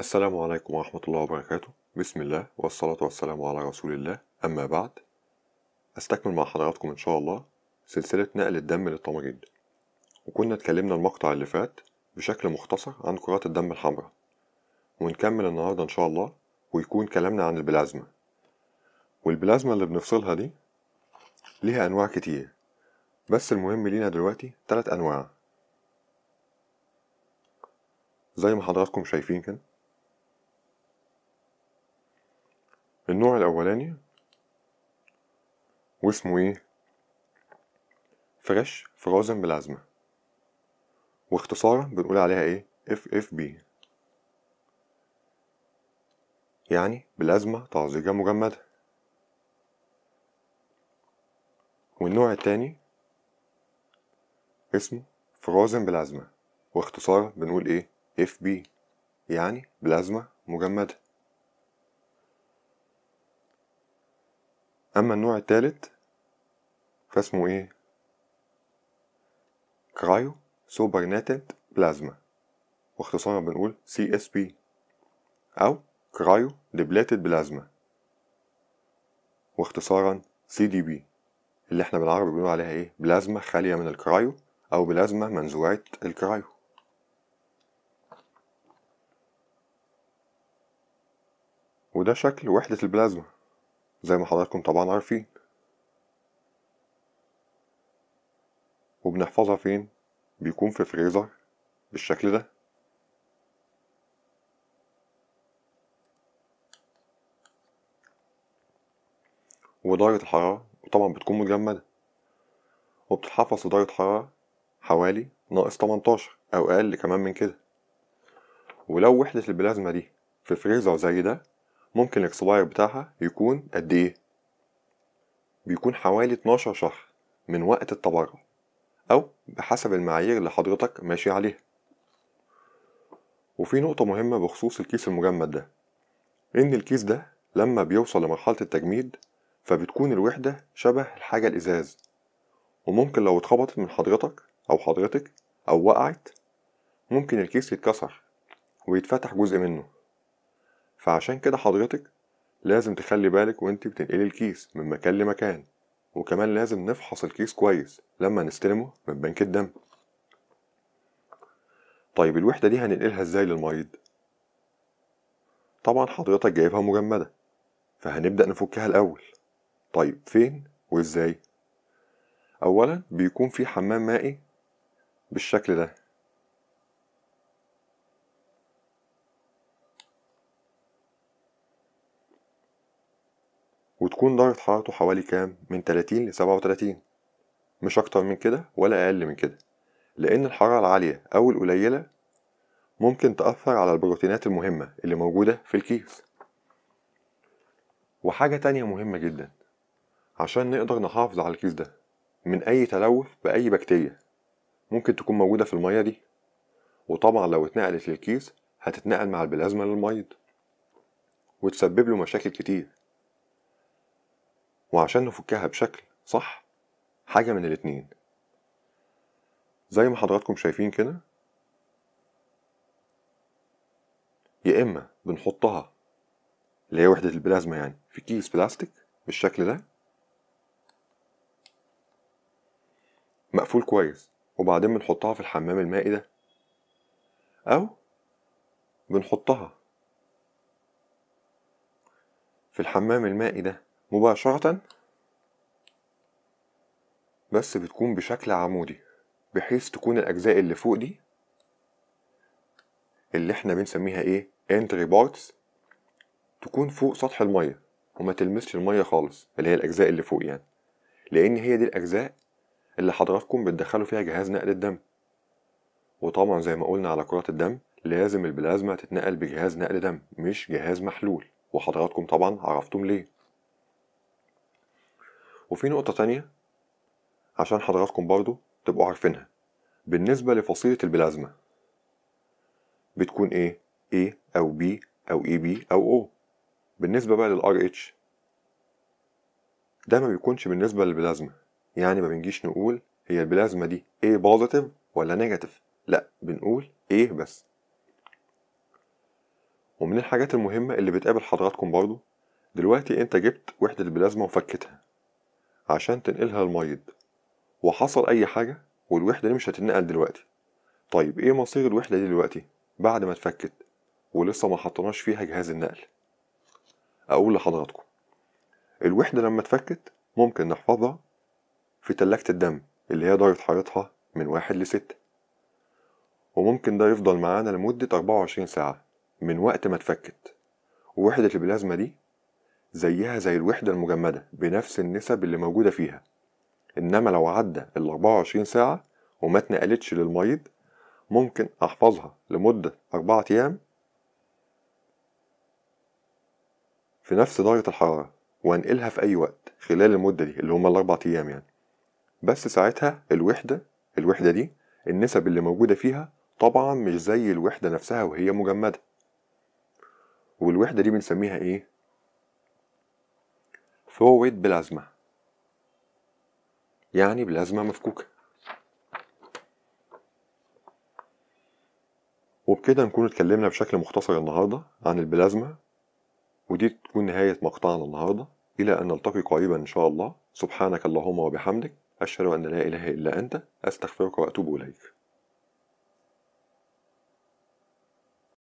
السلام عليكم ورحمة الله وبركاته بسم الله والصلاة والسلام على رسول الله أما بعد أستكمل مع حضراتكم إن شاء الله سلسلة نقل الدم للتمريض وكنا اتكلمنا المقطع اللي فات بشكل مختصر عن كرات الدم الحمراء ونكمل النهاردة إن شاء الله ويكون كلامنا عن البلازما والبلازما اللي بنفصلها دي ليها أنواع كتير بس المهم لينا دلوقتي تلات أنواع زي ما حضراتكم شايفين كده النوع الأولاني واسمه إيه؟ فريش فروزن بلازما واختصارا بنقول عليها إيه؟ FFB يعني بلازما طازجة مجمدة والنوع التاني اسمه فروزن بلازما واختصارا بنقول ايه اف بي يعني بلازما مجمده أما النوع التالت فاسمه إيه؟ كرايو سوبرناتنت بلازما واختصارا بنقول سي اس بي أو كرايو ديبلاتد بلازما واختصارا سي دي بي اللي احنا بالعربي بنقول عليها ايه بلازما خالية من الكرايو أو بلازما منزوعة الكرايو وده شكل وحدة البلازما زي ما حضراتكم طبعا عارفين وبنحفظها فين بيكون في فريزر بالشكل ده ودرجة الحرارة وطبعا بتكون مجمدة وبتتحفظ في درجة حرارة حوالي ناقص 18 أو أقل كمان من كده ولو وحدة البلازما دي في فريزر زي ده ممكن الاكسباير بتاعها يكون قد ايه بيكون حوالي 12 شهر من وقت التبرع او بحسب المعايير اللي حضرتك ماشي عليها وفي نقطة مهمة بخصوص الكيس المجمد ده إن الكيس ده لما بيوصل لمرحلة التجميد فبتكون الوحدة شبه الحاجة الإزاز وممكن لو اتخبطت من حضرتك أو حضرتك أو وقعت ممكن الكيس يتكسر ويتفتح جزء منه فعشان كده حضرتك لازم تخلي بالك وانت بتنقلي الكيس من مكان لمكان وكمان لازم نفحص الكيس كويس لما نستلمه من بنك الدم طيب الوحدة دي هننقلها ازاي للمريض؟ طبعا حضرتك جايبها مجمدة فهنبدأ نفكها الأول طيب فين وازاي؟ أولا بيكون في حمام مائي بالشكل ده وتكون درجة حرارته حوالي كام من 30 ل 37 مش أكتر من كده ولا أقل من كده لأن الحرارة العالية أو القليلة ممكن تأثر على البروتينات المهمة اللي موجودة في الكيس وحاجة تانية مهمة جدا عشان نقدر نحافظ على الكيس ده من أي تلوث بأي بكتيريا ممكن تكون موجودة في المية دي وطبعا لو اتنقلت للكيس هتتنقل مع البلازما للمريض وتسبب له مشاكل كتير وعشان نفكها بشكل صح حاجة من الاتنين زي ما حضراتكم شايفين كده يا إما بنحطها اللي هي وحدة البلازما يعني في كيس بلاستيك بالشكل ده مقفول كويس وبعدين بنحطها في الحمام المائي ده أو بنحطها في الحمام المائي ده مباشرة بس بتكون بشكل عمودي بحيث تكون الأجزاء اللي فوق دي اللي احنا بنسميها ايه entry parts تكون فوق سطح المية وما تلمسش المية خالص اللي هي الأجزاء اللي فوق يعني لأن هي دي الأجزاء اللي حضراتكم بتدخلوا فيها جهاز نقل الدم وطبعا زي ما قلنا على كرات الدم لازم البلازما تتنقل بجهاز نقل دم مش جهاز محلول وحضراتكم طبعا عرفتم ليه وفي نقطة تانية عشان حضراتكم برضو تبقوا عارفينها بالنسبة لفصيلة البلازما بتكون ايه؟ A أو B أو EB أو O بالنسبة بقى RH ده ما بيكونش بالنسبة للبلازما يعني ما بنجيش نقول هي البلازما دي A بوزيتيف ولا نيجاتيف لا بنقول A بس ومن الحاجات المهمة اللي بتقابل حضراتكم برضو دلوقتي انت جبت وحدة البلازما وفكتها عشان تنقلها الميض وحصل أي حاجة والوحدة دي مش هتتنقل دلوقتي طيب إيه مصير الوحدة دي دلوقتي بعد ما اتفكت ولسه ما حطناش فيها جهاز النقل أقول لحضراتكم الوحدة لما اتفكت ممكن نحفظها في تلاجة الدم اللي هي درجة حرارتها من واحد لستة وممكن ده يفضل معانا لمدة أربعة وعشرين ساعة من وقت ما اتفكت ووحدة البلازما دي زيها زي الوحدة المجمدة بنفس النسب اللي موجودة فيها إنما لو عدى ال 24 ساعة وما اتنقلتش للميض ممكن أحفظها لمدة أربعة أيام في نفس درجة الحرارة وأنقلها في أي وقت خلال المدة دي اللي هما الأربع أيام يعني بس ساعتها الوحدة الوحدة دي النسب اللي موجودة فيها طبعا مش زي الوحدة نفسها وهي مجمدة والوحدة دي بنسميها إيه؟ ثرو بلازما يعني بلازما مفكوكة وبكده نكون اتكلمنا بشكل مختصر النهاردة عن البلازما ودي تكون نهاية مقطعنا النهاردة إلى أن نلتقي قريبا إن شاء الله سبحانك اللهم وبحمدك أشهد أن لا إله إلا أنت أستغفرك وأتوب إليك